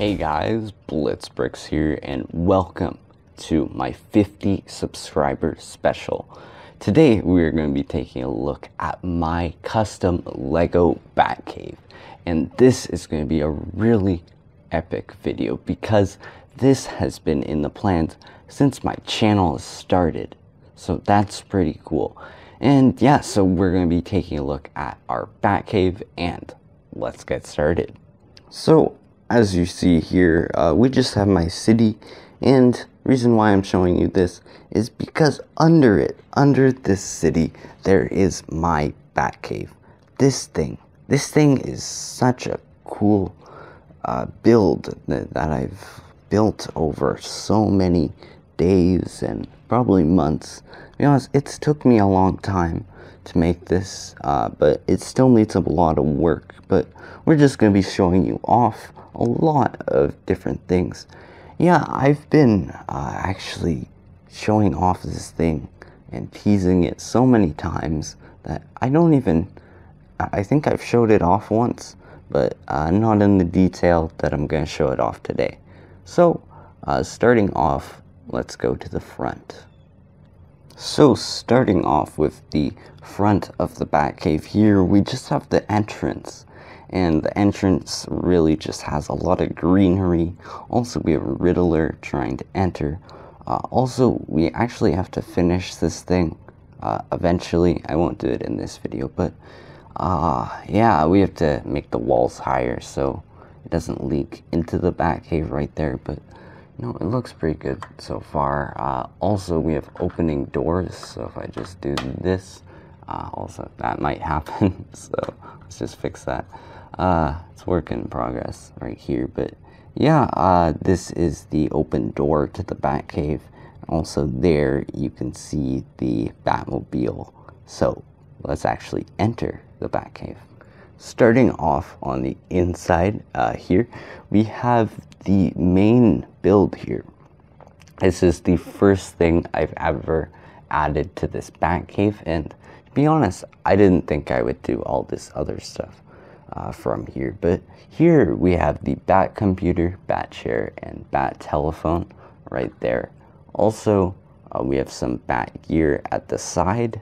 Hey guys, Blitzbricks here, and welcome to my 50 subscriber special. Today, we are going to be taking a look at my custom Lego Batcave. And this is going to be a really epic video because this has been in the plans since my channel started. So that's pretty cool. And yeah, so we're going to be taking a look at our Batcave and let's get started. So as you see here, uh, we just have my city. And reason why I'm showing you this is because under it, under this city, there is my Batcave. This thing, this thing is such a cool uh, build that, that I've built over so many days and probably months. To be honest, it's took me a long time to make this, uh, but it still needs a lot of work. But we're just going to be showing you off a lot of different things. Yeah, I've been uh, actually showing off this thing and teasing it so many times that I don't even, I think I've showed it off once, but uh, not in the detail that I'm going to show it off today. So, uh, starting off, let's go to the front. So starting off with the front of the Batcave here, we just have the entrance. And the entrance really just has a lot of greenery. Also, we have Riddler trying to enter. Uh, also, we actually have to finish this thing uh, eventually. I won't do it in this video, but uh, yeah, we have to make the walls higher so it doesn't leak into the Batcave right there. But no, it looks pretty good so far. Uh, also, we have opening doors, so if I just do this, uh, also that might happen, so let's just fix that. Uh, it's work in progress right here, but yeah, uh, this is the open door to the Batcave. Also there, you can see the Batmobile. So let's actually enter the Batcave. Starting off on the inside uh, here, we have the main build here. This is the first thing I've ever added to this Batcave, and to be honest, I didn't think I would do all this other stuff uh, from here. But here we have the Bat computer, Bat chair, and Bat telephone right there. Also, uh, we have some Bat gear at the side,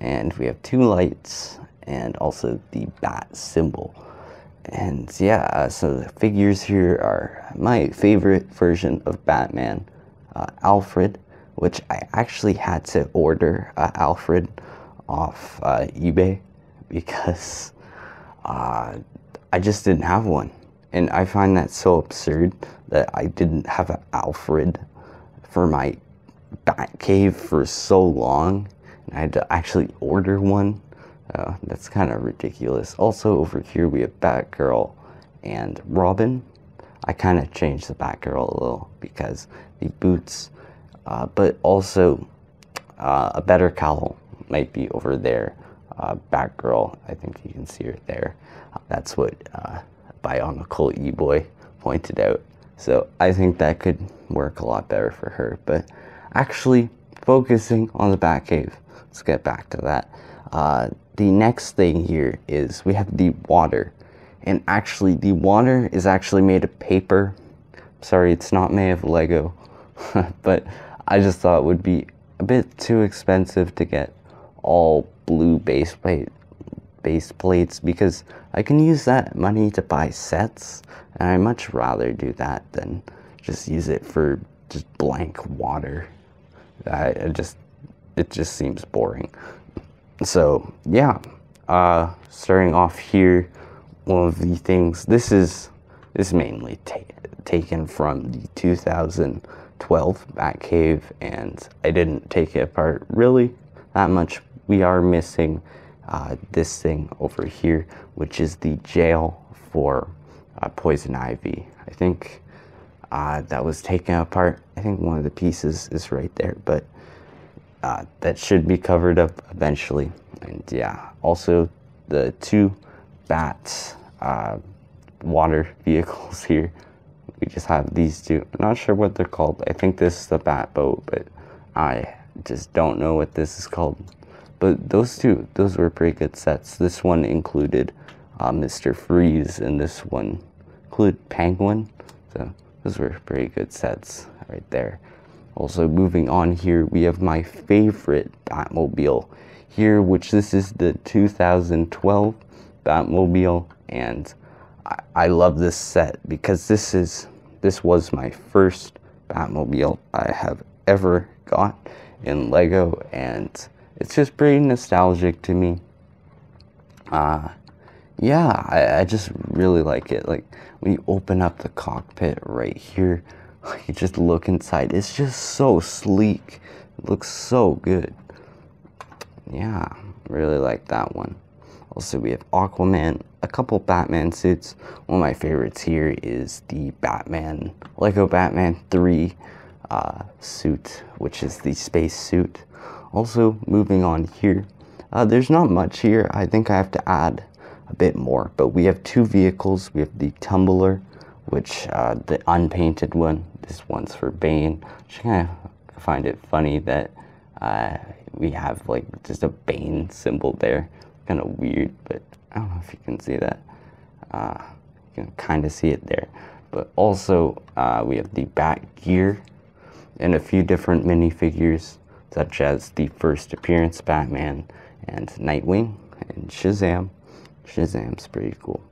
and we have two lights, and also the Bat symbol and yeah, uh, so the figures here are my favorite version of Batman, uh, Alfred, which I actually had to order uh, Alfred off uh, eBay because uh, I just didn't have one. And I find that so absurd that I didn't have an Alfred for my Batcave for so long. And I had to actually order one uh, that's kind of ridiculous. Also, over here we have Batgirl and Robin. I kind of changed the Batgirl a little because the boots, uh, but also uh, a better cowl might be over there. Uh, Batgirl, I think you can see her there. That's what uh, Bionicle E Boy pointed out. So I think that could work a lot better for her. But actually, focusing on the Batcave, let's get back to that uh, the next thing here is we have the water. And actually, the water is actually made of paper. Sorry, it's not made of Lego. but I just thought it would be a bit too expensive to get all blue base plate base plates because I can use that money to buy sets and I much rather do that than just use it for just blank water. I, I just it just seems boring so yeah uh, starting off here one of the things this is this is mainly ta taken from the 2012 Batcave and I didn't take it apart really that much we are missing uh, this thing over here which is the jail for uh, poison ivy I think uh, that was taken apart I think one of the pieces is right there but uh, that should be covered up eventually. And yeah, also the two bat uh, water vehicles here. We just have these two. I'm not sure what they're called. I think this is the bat boat, but I just don't know what this is called. But those two, those were pretty good sets. This one included uh, Mr. Freeze, and this one included Penguin. So those were pretty good sets right there. Also moving on here, we have my favorite Batmobile here, which this is the 2012 Batmobile, and I, I love this set because this is this was my first Batmobile I have ever got in Lego, and it's just pretty nostalgic to me. Uh, yeah, I, I just really like it. Like, we open up the cockpit right here, you just look inside. It's just so sleek. It looks so good. Yeah, really like that one. Also, we have Aquaman, a couple Batman suits. One of my favorites here is the Batman, Lego Batman 3 uh, suit, which is the space suit. Also, moving on here, uh, there's not much here. I think I have to add a bit more, but we have two vehicles. We have the Tumbler, which uh, the unpainted one, this one's for Bane. Which I kind of find it funny that uh, we have like just a Bane symbol there. Kind of weird, but I don't know if you can see that. Uh, you can kind of see it there. But also, uh, we have the Bat Gear and a few different minifigures, such as the first appearance Batman and Nightwing and Shazam. Shazam's pretty cool.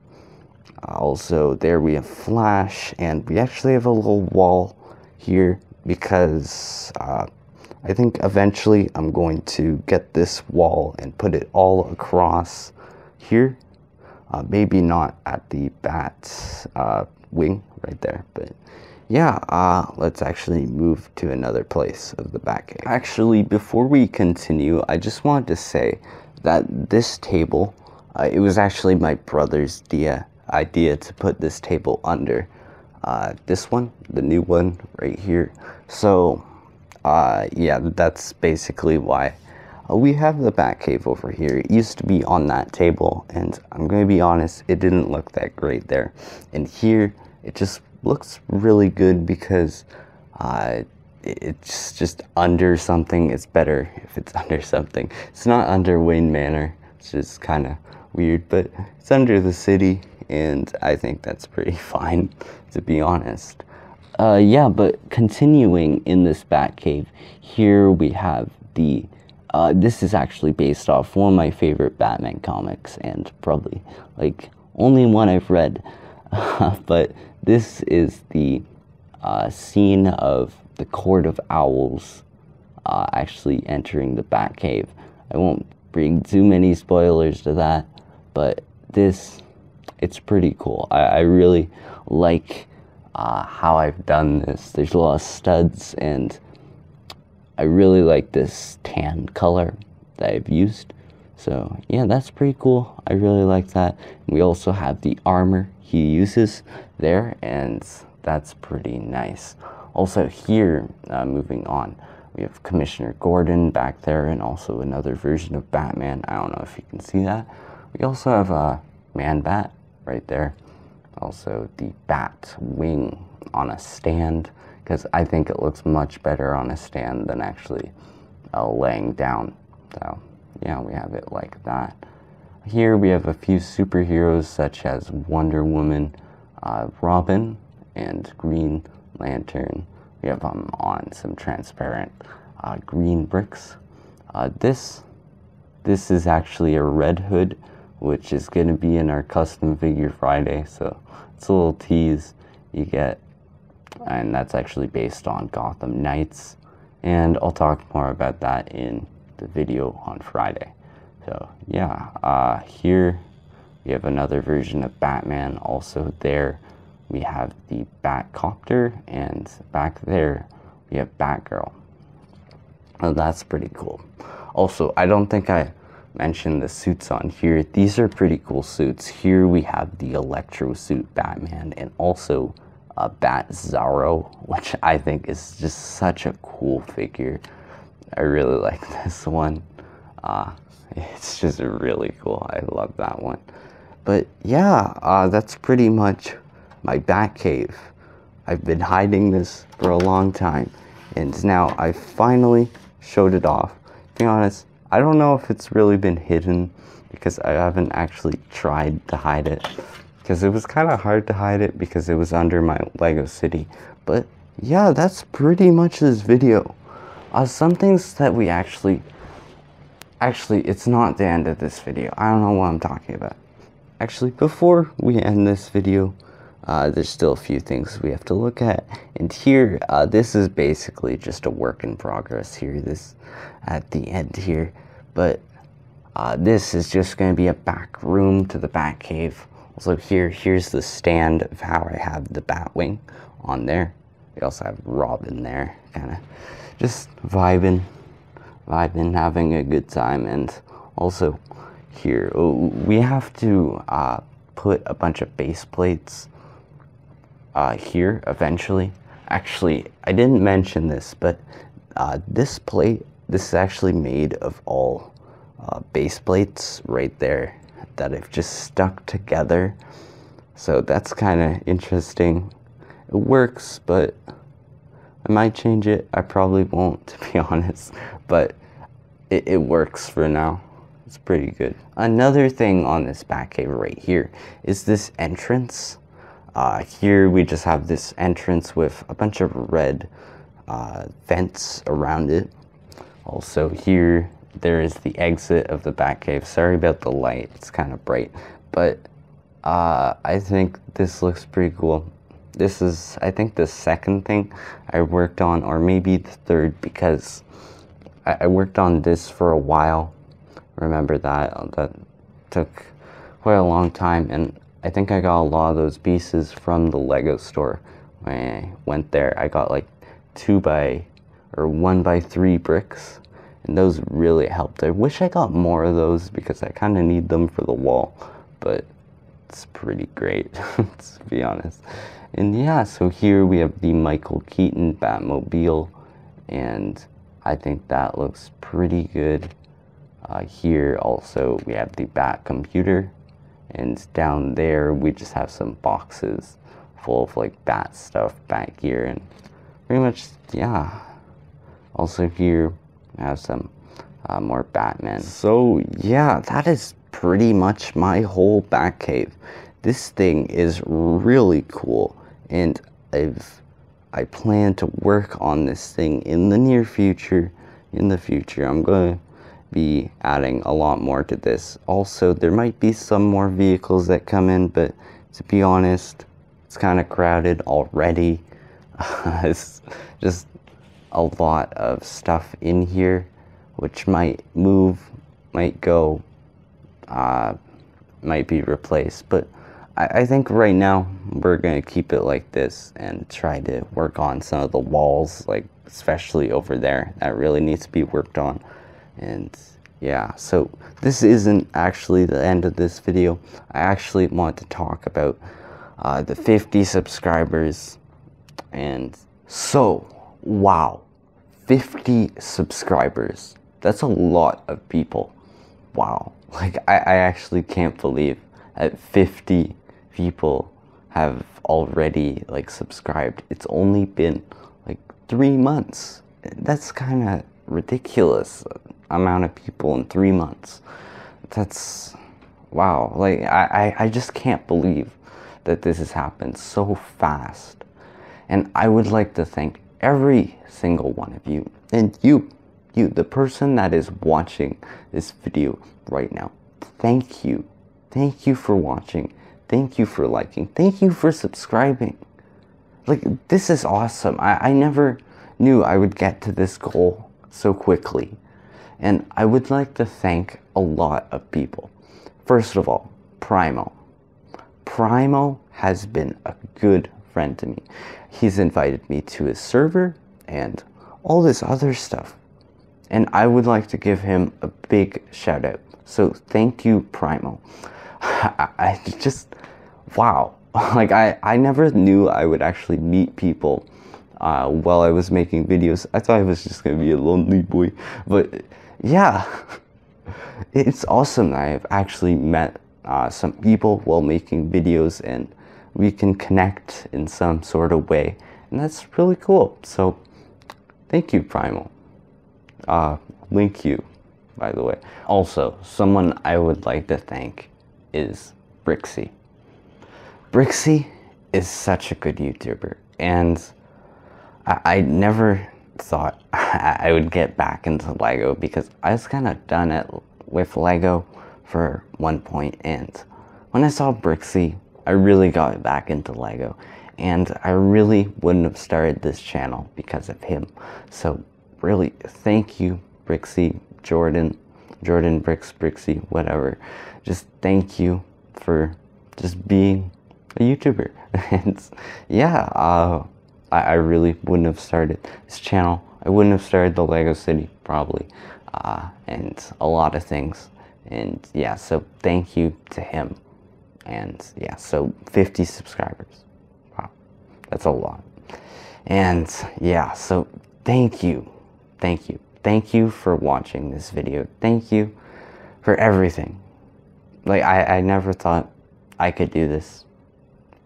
Also, there we have Flash, and we actually have a little wall here because uh, I think eventually I'm going to get this wall and put it all across here. Uh, maybe not at the bat uh, wing right there, but yeah, uh, let's actually move to another place of the back. Egg. Actually, before we continue, I just wanted to say that this table, uh, it was actually my brother's dia idea to put this table under uh, this one, the new one right here. So uh, yeah, that's basically why uh, we have the back cave over here. It used to be on that table and I'm going to be honest, it didn't look that great there. And here it just looks really good because uh, it's just under something. It's better if it's under something. It's not under Wayne Manor, which is kind of weird, but it's under the city and I think that's pretty fine, to be honest. Uh, yeah, but continuing in this Batcave, here we have the. Uh, this is actually based off one of my favorite Batman comics, and probably like only one I've read. but this is the uh, scene of the Court of Owls uh, actually entering the Batcave. I won't bring too many spoilers to that, but this it's pretty cool. I, I really like uh, how I've done this. There's a lot of studs and I really like this tan color that I've used. So yeah, that's pretty cool. I really like that. We also have the armor he uses there and that's pretty nice. Also here, uh, moving on, we have Commissioner Gordon back there and also another version of Batman. I don't know if you can see that. We also have a uh, Man-Bat right there. Also the bat wing on a stand because I think it looks much better on a stand than actually uh, laying down. So yeah, we have it like that. Here we have a few superheroes such as Wonder Woman, uh, Robin, and Green Lantern. We have them on some transparent uh, green bricks. Uh, this, this is actually a Red Hood which is going to be in our custom figure Friday. So it's a little tease you get. And that's actually based on Gotham Knights. And I'll talk more about that in the video on Friday. So yeah, uh, here we have another version of Batman also there. We have the Batcopter and back there we have Batgirl. Oh, that's pretty cool. Also, I don't think I mentioned the suits on here. These are pretty cool suits. Here we have the Electro suit Batman and also a Bat Zorro, which I think is just such a cool figure. I really like this one. Uh, it's just really cool. I love that one. But yeah, uh, that's pretty much my Batcave. I've been hiding this for a long time, and now I finally showed it off. To be honest, I don't know if it's really been hidden because I haven't actually tried to hide it because it was kind of hard to hide it because it was under my Lego City. But yeah, that's pretty much this video. Uh, some things that we actually, actually, it's not the end of this video. I don't know what I'm talking about. Actually, before we end this video, uh, there's still a few things we have to look at. And here, uh, this is basically just a work in progress here, this at the end here but uh, this is just going to be a back room to the bat cave. Also here, here's the stand of how I have the bat wing on there. We also have Robin there, kind of just vibing, vibing, having a good time. And also here, oh, we have to uh, put a bunch of base plates uh, here eventually. Actually, I didn't mention this, but uh, this plate this is actually made of all uh, base plates right there that have just stuck together. So that's kind of interesting. It works, but I might change it. I probably won't, to be honest, but it, it works for now. It's pretty good. Another thing on this back cave right here is this entrance. Uh, here we just have this entrance with a bunch of red uh, vents around it. Also here, there is the exit of the Batcave. Sorry about the light, it's kind of bright. But uh, I think this looks pretty cool. This is, I think, the second thing I worked on, or maybe the third, because I, I worked on this for a while. Remember that? Uh, that took quite a long time, and I think I got a lot of those pieces from the Lego store. When I went there, I got like two by or one by three bricks and those really helped. I wish I got more of those because I kind of need them for the wall, but it's pretty great, to be honest. And yeah, so here we have the Michael Keaton Batmobile, and I think that looks pretty good. Uh, here also we have the Bat computer, and down there we just have some boxes full of like Bat stuff, Bat gear, and pretty much, yeah, also here, I have some uh, more Batman. So yeah, that is pretty much my whole Batcave. This thing is really cool, and I've I plan to work on this thing in the near future. In the future, I'm gonna be adding a lot more to this. Also, there might be some more vehicles that come in, but to be honest, it's kind of crowded already. it's just a lot of stuff in here, which might move, might go, uh, might be replaced. But I, I think right now we're going to keep it like this and try to work on some of the walls, like especially over there, that really needs to be worked on. And yeah, so this isn't actually the end of this video. I actually want to talk about uh, the 50 subscribers and so Wow, 50 subscribers. That's a lot of people. Wow. Like, I, I actually can't believe that 50 people have already, like, subscribed. It's only been, like, three months. That's kind of ridiculous uh, amount of people in three months. That's, wow. Like, I, I, I just can't believe that this has happened so fast. And I would like to thank every single one of you. And you, you, the person that is watching this video right now, thank you. Thank you for watching. Thank you for liking. Thank you for subscribing. Like, this is awesome. I, I never knew I would get to this goal so quickly. And I would like to thank a lot of people. First of all, Primo. Primo has been a good friend to me. He's invited me to his server and all this other stuff. And I would like to give him a big shout out. So thank you, Primal. I, just, wow. like, I, I never knew I would actually meet people uh, while I was making videos. I thought I was just going to be a lonely boy. But yeah, it's awesome. I've actually met uh, some people while making videos and we can connect in some sort of way. And that's really cool. So thank you, Primal. Uh, link you, by the way. Also, someone I would like to thank is Brixie. Brixie is such a good YouTuber, and I, I never thought I, would get back into LEGO because I was kind of done it with LEGO for one point, point. and when I saw Brixie I really got back into Lego and I really wouldn't have started this channel because of him. So really thank you Brixie, Jordan, Jordan Brix, Brixie, whatever. Just thank you for just being a YouTuber. and yeah, uh, I, I, really wouldn't have started this channel. I wouldn't have started the Lego City probably uh, and a lot of things. And yeah, so thank you to him and yeah, so 50 subscribers. Wow, that's a lot. And yeah, so thank you, thank you, thank you for watching this video. Thank you for everything. Like I, I never thought I could do this.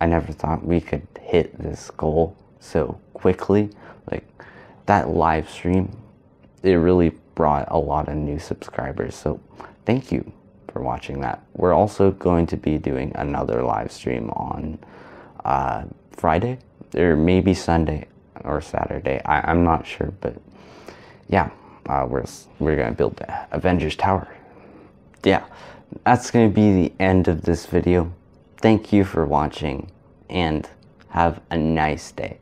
I never thought we could hit this goal so quickly. Like that live stream, it really brought a lot of new subscribers. So thank you for watching that. We're also going to be doing another live stream on uh, Friday or maybe Sunday or Saturday. I, am not sure, but yeah, uh, we're we're gonna build the Avengers Tower. Yeah, that's gonna be the end of this video. Thank you for watching, and have a nice day.